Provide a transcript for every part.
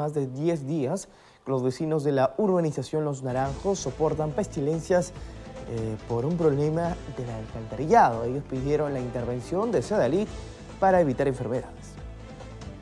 Más de 10 días los vecinos de la urbanización Los Naranjos soportan pestilencias eh, por un problema del alcantarillado. Ellos pidieron la intervención de Sedalit para evitar enfermedades.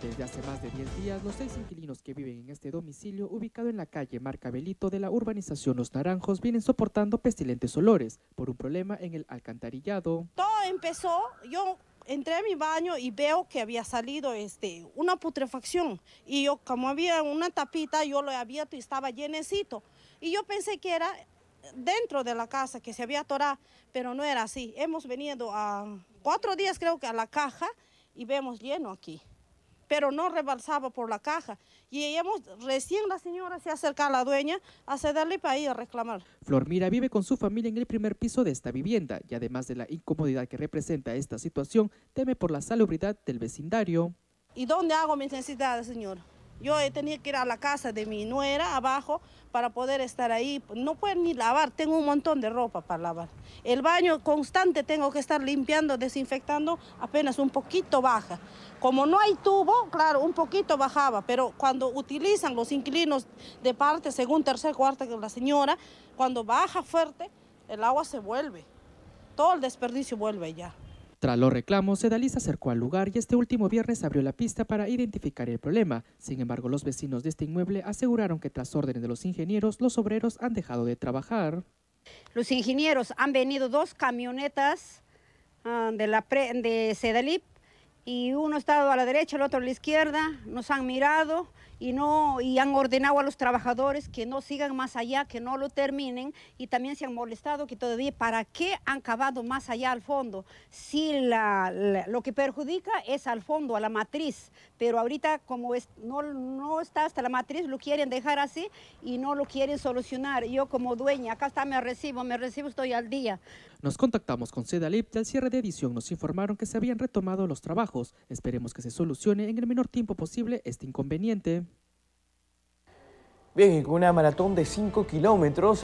Desde hace más de 10 días, los seis inquilinos que viven en este domicilio, ubicado en la calle Marcabelito de la urbanización Los Naranjos, vienen soportando pestilentes olores por un problema en el alcantarillado. Todo empezó, yo entré a mi baño y veo que había salido este, una putrefacción. Y yo, como había una tapita, yo lo había abierto y estaba llenecito. Y yo pensé que era dentro de la casa, que se había atorado, pero no era así. Hemos venido a cuatro días, creo que, a la caja y vemos lleno aquí pero no rebalsaba por la caja. Y hemos, recién la señora se acerca a la dueña a cederle para ir a reclamar. Flor Mira vive con su familia en el primer piso de esta vivienda y además de la incomodidad que representa esta situación, teme por la salubridad del vecindario. ¿Y dónde hago mis necesidades, señora? Yo eh, tenía que ir a la casa de mi nuera abajo para poder estar ahí. No puedo ni lavar, tengo un montón de ropa para lavar. El baño constante tengo que estar limpiando, desinfectando, apenas un poquito baja. Como no hay tubo, claro, un poquito bajaba, pero cuando utilizan los inquilinos de parte, según tercer, cuarta, la señora, cuando baja fuerte, el agua se vuelve. Todo el desperdicio vuelve ya. Tras los reclamos, Sedalí se acercó al lugar y este último viernes abrió la pista para identificar el problema. Sin embargo, los vecinos de este inmueble aseguraron que tras órdenes de los ingenieros, los obreros han dejado de trabajar. Los ingenieros han venido dos camionetas ah, de, la de Sedalí y uno ha estado a la derecha, el otro a la izquierda, nos han mirado y, no, y han ordenado a los trabajadores que no sigan más allá, que no lo terminen y también se han molestado que todavía para qué han cavado más allá al fondo, si la, lo que perjudica es al fondo, a la matriz, pero ahorita como es, no, no está hasta la matriz, lo quieren dejar así y no lo quieren solucionar. Yo como dueña, acá está me recibo, me recibo, estoy al día. Nos contactamos con Sedalip y al cierre de edición nos informaron que se habían retomado los trabajos Esperemos que se solucione en el menor tiempo posible este inconveniente. Bien, con una maratón de 5 kilómetros.